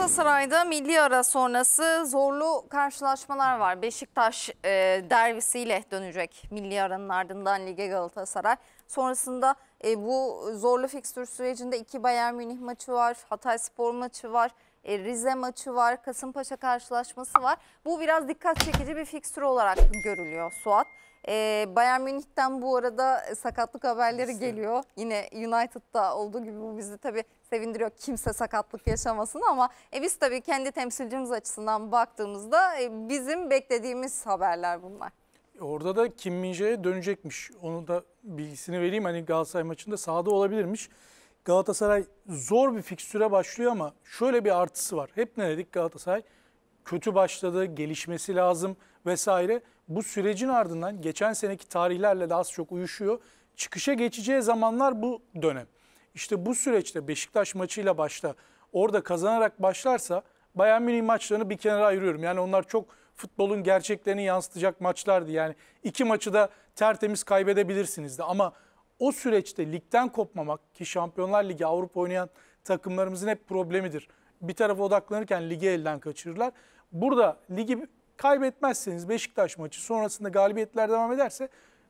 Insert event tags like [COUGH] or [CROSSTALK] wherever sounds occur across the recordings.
Galatasaray'da milli ara sonrası zorlu karşılaşmalar var. Beşiktaş e, derbisiyle dönecek milli aranın ardından lige Galatasaray. Sonrasında e, bu zorlu fikstür sürecinde iki Bayern Münih maçı var, Hatay Spor maçı var. E, Rize maçı var, Kasımpaşa karşılaşması var. Bu biraz dikkat çekici bir fikstür olarak görülüyor Suat. E, Bayern Münih'ten bu arada e, sakatlık haberleri işte. geliyor. Yine United'da olduğu gibi bu bizi tabii sevindiriyor kimse sakatlık yaşamasın ama e, biz tabii kendi temsilcimiz açısından baktığımızda bizim beklediğimiz haberler bunlar. Orada da Kim Minje'ye dönecekmiş. Onu da bilgisini vereyim. Hani Galatasaray maçında sahada olabilirmiş. Galatasaray zor bir fikstüre başlıyor ama şöyle bir artısı var. Hep ne dedik Galatasaray? Kötü başladı, gelişmesi lazım vesaire. Bu sürecin ardından geçen seneki tarihlerle de az çok uyuşuyor. Çıkışa geçeceği zamanlar bu dönem. İşte bu süreçte Beşiktaş maçıyla başla orada kazanarak başlarsa Bayern Münih maçlarını bir kenara ayırıyorum. Yani onlar çok futbolun gerçeklerini yansıtacak maçlardı. Yani iki maçı da tertemiz kaybedebilirsiniz de ama o süreçte ligden kopmamak ki Şampiyonlar Ligi Avrupa oynayan takımlarımızın hep problemidir. Bir tarafa odaklanırken ligi elden kaçırırlar. Burada ligi kaybetmezseniz Beşiktaş maçı sonrasında galibiyetler devam ederse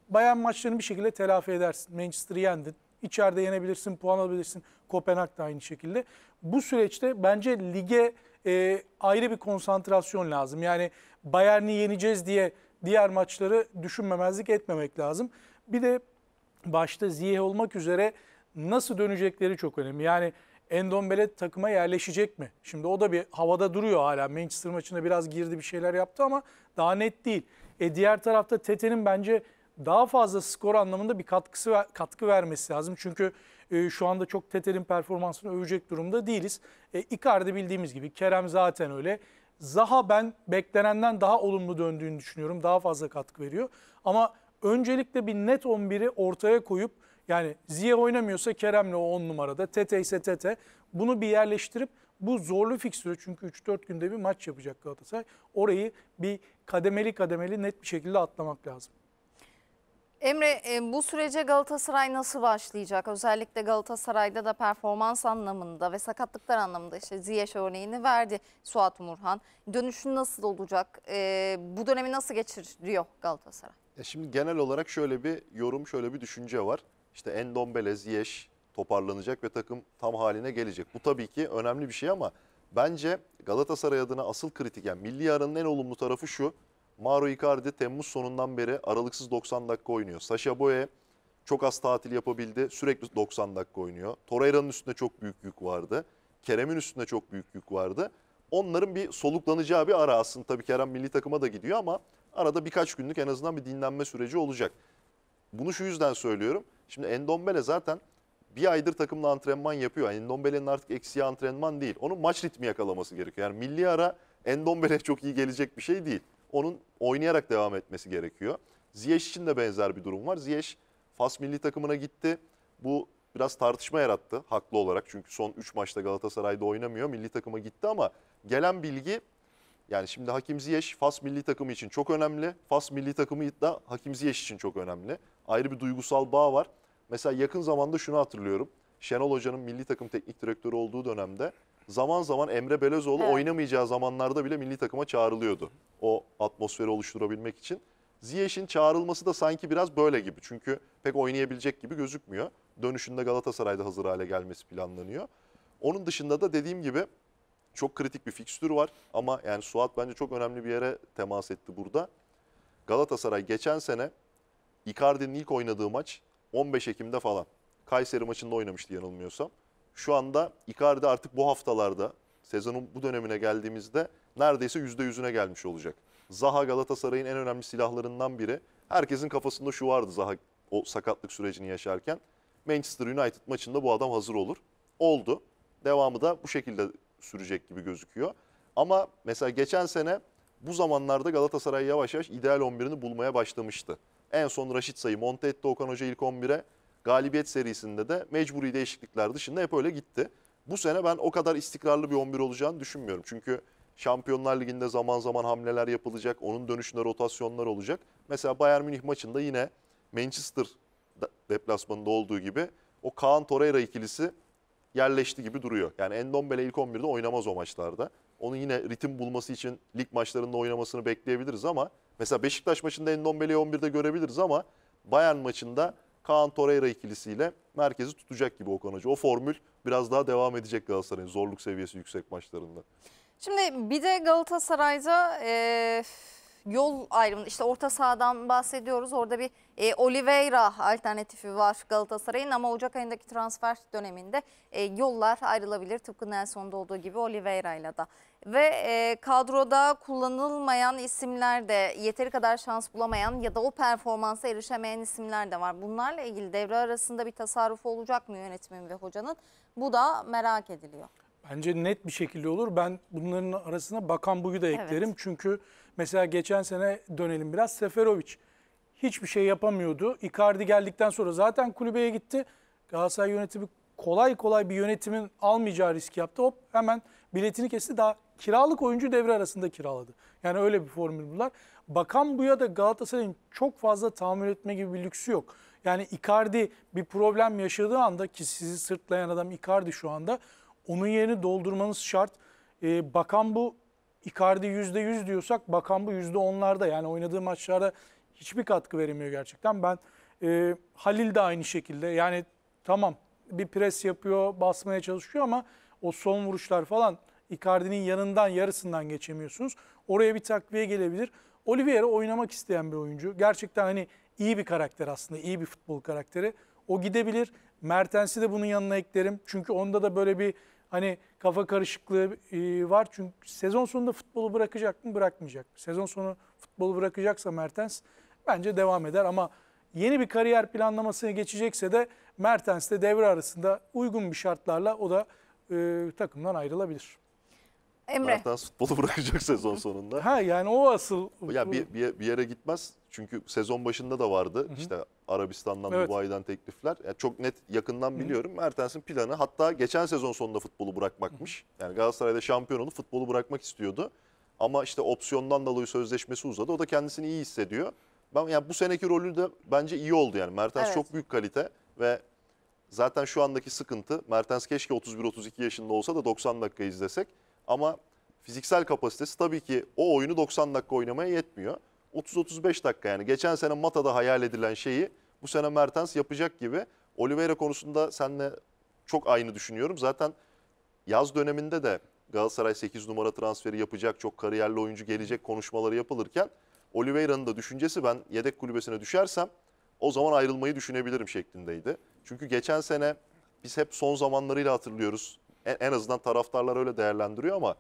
bayan maçlarını bir şekilde telafi edersin. Manchester'ı yendin. İçeride yenebilirsin, puan alabilirsin. Kopenhag da aynı şekilde. Bu süreçte bence lige e, ayrı bir konsantrasyon lazım. Yani Bayern'i yeneceğiz diye diğer maçları düşünmemezlik etmemek lazım. Bir de başta Ziyeh olmak üzere nasıl dönecekleri çok önemli. Yani Endombele takıma yerleşecek mi? Şimdi o da bir havada duruyor hala. Manchester maçında biraz girdi bir şeyler yaptı ama daha net değil. E diğer tarafta Tete'nin bence daha fazla skor anlamında bir katkısı katkı vermesi lazım. Çünkü e, şu anda çok Tete'nin performansını övecek durumda değiliz. E, Icardi bildiğimiz gibi Kerem zaten öyle. Zaha ben beklenenden daha olumlu döndüğünü düşünüyorum. Daha fazla katkı veriyor. Ama öncelikle bir net 11'i ortaya koyup yani Ziye oynamıyorsa Kerem'le o 10 numarada, Tete ise Tete bunu bir yerleştirip bu zorlu fikstürü çünkü 3-4 günde bir maç yapacak Galatasaray. Orayı bir kademeli kademeli net bir şekilde atlamak lazım. Emre e, bu sürece Galatasaray nasıl başlayacak? Özellikle Galatasaray'da da performans anlamında ve sakatlıklar anlamında işte Ziyech örneğini verdi Suat Murhan. Dönüşün nasıl olacak? E, bu dönemi nasıl geçiriyor Galatasaray? E şimdi genel olarak şöyle bir yorum, şöyle bir düşünce var. İşte Endombele, Ziyech toparlanacak ve takım tam haline gelecek. Bu tabii ki önemli bir şey ama bence Galatasaray adına asıl kritik yani milli aranın en olumlu tarafı şu. Mauro Icardi Temmuz sonundan beri aralıksız 90 dakika oynuyor. Sasha Boye çok az tatil yapabildi. Sürekli 90 dakika oynuyor. Torreira'nın üstünde çok büyük yük vardı. Kerem'in üstünde çok büyük yük vardı. Onların bir soluklanacağı bir ara aslında. Tabii Kerem milli takıma da gidiyor ama Arada birkaç günlük en azından bir dinlenme süreci olacak. Bunu şu yüzden söylüyorum. Şimdi Endombele zaten bir aydır takımla antrenman yapıyor. Yani Endombele'nin artık eksiği antrenman değil. Onun maç ritmi yakalaması gerekiyor. Yani milli ara Endombele [LAUGHS] çok iyi gelecek bir şey değil. Onun oynayarak devam etmesi gerekiyor. Ziyech için de benzer bir durum var. Ziyech Fas milli takımına gitti. Bu biraz tartışma yarattı haklı olarak. Çünkü son 3 maçta Galatasaray'da oynamıyor. Milli takıma gitti ama gelen bilgi yani şimdi Hakim Ziyech Fas milli takımı için çok önemli. Fas milli takımı da Hakim Ziyech için çok önemli. Ayrı bir duygusal bağ var. Mesela yakın zamanda şunu hatırlıyorum. Şenol Hoca'nın milli takım teknik direktörü olduğu dönemde zaman zaman Emre Belözoğlu evet. oynamayacağı zamanlarda bile milli takıma çağrılıyordu. O atmosferi oluşturabilmek için. Ziyech'in çağrılması da sanki biraz böyle gibi. Çünkü pek oynayabilecek gibi gözükmüyor. Dönüşünde Galatasaray'da hazır hale gelmesi planlanıyor. Onun dışında da dediğim gibi çok kritik bir fikstür var ama yani Suat bence çok önemli bir yere temas etti burada. Galatasaray geçen sene Icardi'nin ilk oynadığı maç 15 Ekim'de falan. Kayseri maçında oynamıştı yanılmıyorsam. Şu anda Icardi artık bu haftalarda sezonun bu dönemine geldiğimizde neredeyse %100'üne gelmiş olacak. Zaha Galatasaray'ın en önemli silahlarından biri. Herkesin kafasında şu vardı Zaha o sakatlık sürecini yaşarken. Manchester United maçında bu adam hazır olur. Oldu. Devamı da bu şekilde sürecek gibi gözüküyor. Ama mesela geçen sene bu zamanlarda Galatasaray yavaş yavaş ideal 11'ini bulmaya başlamıştı. En son Raşit Sayı monte etti Okan Hoca ilk 11'e. Galibiyet serisinde de mecburi değişiklikler dışında hep öyle gitti. Bu sene ben o kadar istikrarlı bir 11 olacağını düşünmüyorum. Çünkü Şampiyonlar Ligi'nde zaman zaman hamleler yapılacak. Onun dönüşünde rotasyonlar olacak. Mesela Bayern Münih maçında yine Manchester deplasmanında olduğu gibi o Kaan Torreira ikilisi yerleşti gibi duruyor. Yani Endombele ilk 11'de oynamaz o maçlarda. Onun yine ritim bulması için lig maçlarında oynamasını bekleyebiliriz ama mesela Beşiktaş maçında Endombele'yi 11'de görebiliriz ama Bayern maçında Kaan Torreira ikilisiyle merkezi tutacak gibi Okan Hoca. O formül biraz daha devam edecek Galatasaray'ın zorluk seviyesi yüksek maçlarında. Şimdi bir de Galatasaray'da... Ee yol ayrımında işte orta sahadan bahsediyoruz. Orada bir e, Oliveira alternatifi var Galatasaray'ın ama Ocak ayındaki transfer döneminde e, yollar ayrılabilir. Tıpkı Nelson'da olduğu gibi Oliveira ile de. Ve e, kadroda kullanılmayan isimler de yeteri kadar şans bulamayan ya da o performansa erişemeyen isimler de var. Bunlarla ilgili devre arasında bir tasarruf olacak mı yönetimin ve hocanın? Bu da merak ediliyor. Bence net bir şekilde olur. Ben bunların arasına Bakan Buyu da eklerim. Evet. Çünkü mesela geçen sene dönelim biraz Seferovic hiçbir şey yapamıyordu. Icardi geldikten sonra zaten kulübeye gitti. Galatasaray yönetimi kolay kolay bir yönetimin almayacağı riski yaptı. Hop hemen biletini kesti. Daha kiralık oyuncu devre arasında kiraladı. Yani öyle bir formül bunlar. Bakan Buya da Galatasaray'ın çok fazla tahammül etme gibi bir lüksü yok. Yani Icardi bir problem yaşadığı anda ki sizi sırtlayan adam Icardi şu anda onun yerini doldurmanız şart. E, bakan bu Icardi %100 diyorsak bakan bu %10'larda. Yani oynadığı maçlarda hiçbir katkı veremiyor gerçekten. Ben e, Halil de aynı şekilde. Yani tamam bir pres yapıyor, basmaya çalışıyor ama o son vuruşlar falan Icardi'nin yanından yarısından geçemiyorsunuz. Oraya bir takviye gelebilir. Oliveira oynamak isteyen bir oyuncu. Gerçekten hani iyi bir karakter aslında, iyi bir futbol karakteri. O gidebilir. Mertens'i de bunun yanına eklerim. Çünkü onda da böyle bir hani kafa karışıklığı e, var. Çünkü sezon sonunda futbolu bırakacak mı bırakmayacak mı? Sezon sonu futbolu bırakacaksa Mertens bence devam eder ama yeni bir kariyer planlamasına geçecekse de Mertens de devre arasında uygun bir şartlarla o da e, takımdan ayrılabilir. Emre. Mertens futbolu [LAUGHS] bırakacak sezon sonunda. Ha yani o asıl. Ya bir, bir, bir yere gitmez. Çünkü sezon başında da vardı. Hı -hı. İşte Arabistan'dan, evet. Dubai'den teklifler. Yani çok net yakından Hı -hı. biliyorum. Mertens'in planı hatta geçen sezon sonunda futbolu bırakmakmış. Hı -hı. Yani Galatasaray'da şampiyon olup futbolu bırakmak istiyordu. Ama işte opsiyondan dolayı sözleşmesi uzadı. O da kendisini iyi hissediyor. Ben yani bu seneki rolü de bence iyi oldu yani. Mertens evet. çok büyük kalite ve zaten şu andaki sıkıntı Mertens keşke 31 32 yaşında olsa da 90 dakika izlesek. Ama fiziksel kapasitesi tabii ki o oyunu 90 dakika oynamaya yetmiyor. 30-35 dakika yani geçen sene Mata'da hayal edilen şeyi bu sene Mertens yapacak gibi. Oliveira konusunda seninle çok aynı düşünüyorum. Zaten yaz döneminde de Galatasaray 8 numara transferi yapacak, çok kariyerli oyuncu gelecek konuşmaları yapılırken Oliveira'nın da düşüncesi ben yedek kulübesine düşersem o zaman ayrılmayı düşünebilirim şeklindeydi. Çünkü geçen sene biz hep son zamanlarıyla hatırlıyoruz en, en azından taraftarlar öyle değerlendiriyor ama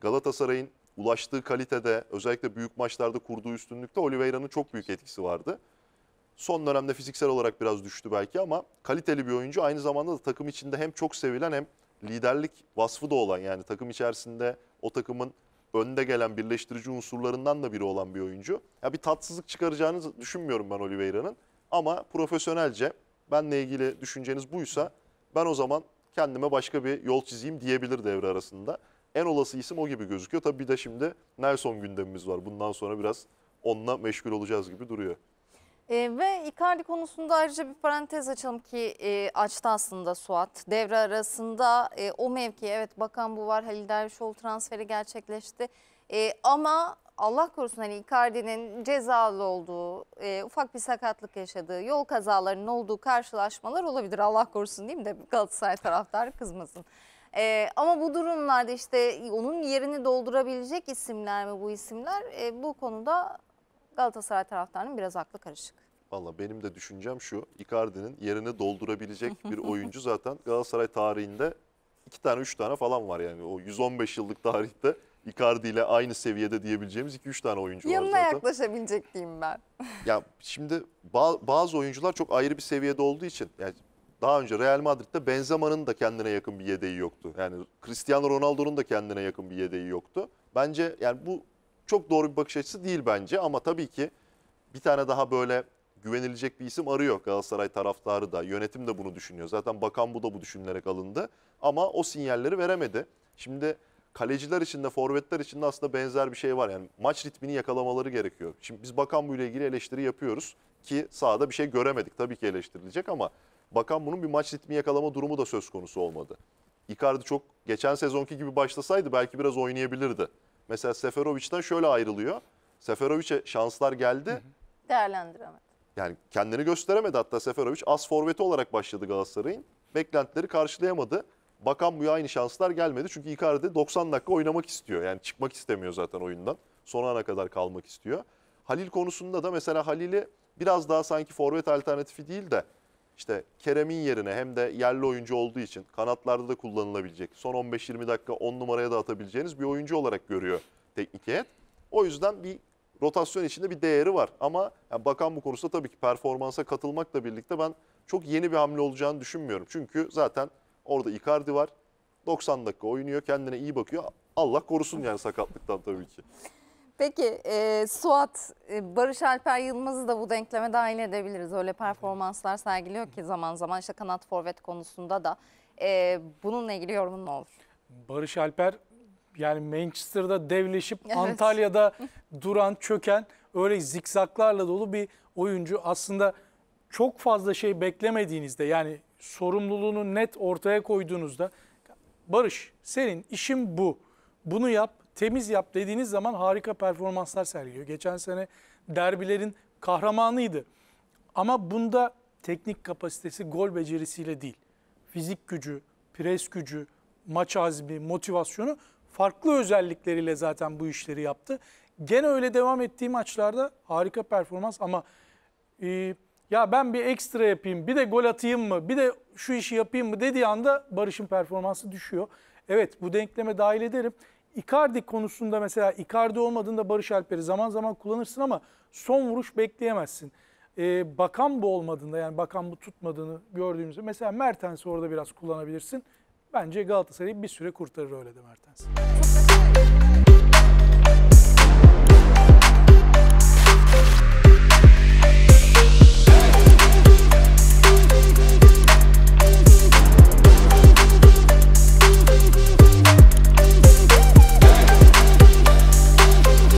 Galatasaray'ın ulaştığı kalitede özellikle büyük maçlarda kurduğu üstünlükte Oliveira'nın çok büyük etkisi vardı. Son dönemde fiziksel olarak biraz düştü belki ama kaliteli bir oyuncu aynı zamanda da takım içinde hem çok sevilen hem liderlik vasfı da olan yani takım içerisinde o takımın önde gelen birleştirici unsurlarından da biri olan bir oyuncu. Ya bir tatsızlık çıkaracağını düşünmüyorum ben Oliveira'nın ama profesyonelce benle ilgili düşünceniz buysa ben o zaman kendime başka bir yol çizeyim diyebilir devre arasında. En olası isim o gibi gözüküyor. Tabii bir de şimdi Nelson gündemimiz var. Bundan sonra biraz onunla meşgul olacağız gibi duruyor. E, ve Icardi konusunda ayrıca bir parantez açalım ki e, açtı aslında Suat. Devre arasında e, o mevki evet bakan bu var Halil Dervişoğlu transferi gerçekleşti. E, ama Allah korusun hani Icardi'nin cezalı olduğu, e, ufak bir sakatlık yaşadığı, yol kazalarının olduğu karşılaşmalar olabilir. Allah korusun değil mi de Galatasaray taraftarı kızmasın. E, ama bu durumlarda işte onun yerini doldurabilecek isimler mi bu isimler? E, bu konuda Galatasaray taraftarının biraz aklı karışık. Valla benim de düşüncem şu. Icardi'nin yerini doldurabilecek [LAUGHS] bir oyuncu zaten Galatasaray tarihinde iki tane üç tane falan var yani. O 115 yıllık tarihte Icardi ile aynı seviyede diyebileceğimiz 2-3 tane oyuncu var zaten. yaklaşabilecek diyeyim ben. [LAUGHS] ya şimdi bazı oyuncular çok ayrı bir seviyede olduğu için yani daha önce Real Madrid'de Benzema'nın da kendine yakın bir yedeği yoktu. Yani Cristiano Ronaldo'nun da kendine yakın bir yedeği yoktu. Bence yani bu çok doğru bir bakış açısı değil bence ama tabii ki bir tane daha böyle güvenilecek bir isim arıyor Galatasaray taraftarı da. Yönetim de bunu düşünüyor. Zaten bakan bu da bu düşünülerek alındı ama o sinyalleri veremedi. Şimdi kaleciler için de forvetler için de aslında benzer bir şey var. Yani maç ritmini yakalamaları gerekiyor. Şimdi biz bakan bu ile ilgili eleştiri yapıyoruz ki sahada bir şey göremedik. Tabii ki eleştirilecek ama bakan bunun bir maç ritmi yakalama durumu da söz konusu olmadı. Icardi çok geçen sezonki gibi başlasaydı belki biraz oynayabilirdi. Mesela Seferovic'den şöyle ayrılıyor. Seferovic'e şanslar geldi. Hı Değerlendiremedi. Yani kendini gösteremedi hatta Seferovic. As forveti olarak başladı Galatasaray'ın. Beklentileri karşılayamadı. Bakan bu aynı şanslar gelmedi. Çünkü Icardi 90 dakika oynamak istiyor. Yani çıkmak istemiyor zaten oyundan. Son ana kadar kalmak istiyor. Halil konusunda da mesela Halil'i biraz daha sanki forvet alternatifi değil de işte Kerem'in yerine hem de yerli oyuncu olduğu için kanatlarda da kullanılabilecek. Son 15-20 dakika 10 numaraya da atabileceğiniz bir oyuncu olarak görüyor teknik heyet. O yüzden bir rotasyon içinde bir değeri var. Ama yani bakan bu konusunda tabii ki performansa katılmakla birlikte ben çok yeni bir hamle olacağını düşünmüyorum. Çünkü zaten Orada Icardi var. 90 dakika oynuyor. Kendine iyi bakıyor. Allah korusun yani sakatlıktan tabii ki. Peki e, Suat, e, Barış Alper Yılmaz'ı da bu denkleme dahil edebiliriz. Öyle performanslar sergiliyor ki zaman zaman işte kanat forvet konusunda da. E, bununla ilgili yorumun ne olur? Barış Alper yani Manchester'da devleşip evet. Antalya'da duran, çöken öyle zikzaklarla dolu bir oyuncu. Aslında çok fazla şey beklemediğinizde yani sorumluluğunu net ortaya koyduğunuzda Barış senin işin bu. Bunu yap, temiz yap dediğiniz zaman harika performanslar sergiliyor. Geçen sene derbilerin kahramanıydı. Ama bunda teknik kapasitesi gol becerisiyle değil. Fizik gücü, pres gücü, maç azmi, motivasyonu farklı özellikleriyle zaten bu işleri yaptı. Gene öyle devam ettiği maçlarda harika performans ama e, ya ben bir ekstra yapayım, bir de gol atayım mı, bir de şu işi yapayım mı dediği anda Barış'ın performansı düşüyor. Evet bu denkleme dahil ederim. Icardi konusunda mesela Icardi olmadığında Barış Alper'i zaman zaman kullanırsın ama son vuruş bekleyemezsin. Ee, bakan bu olmadığında yani bakan bu tutmadığını gördüğümüzde mesela Mertens'i orada biraz kullanabilirsin. Bence Galatasaray'ı bir süre kurtarır öyle de Mertens.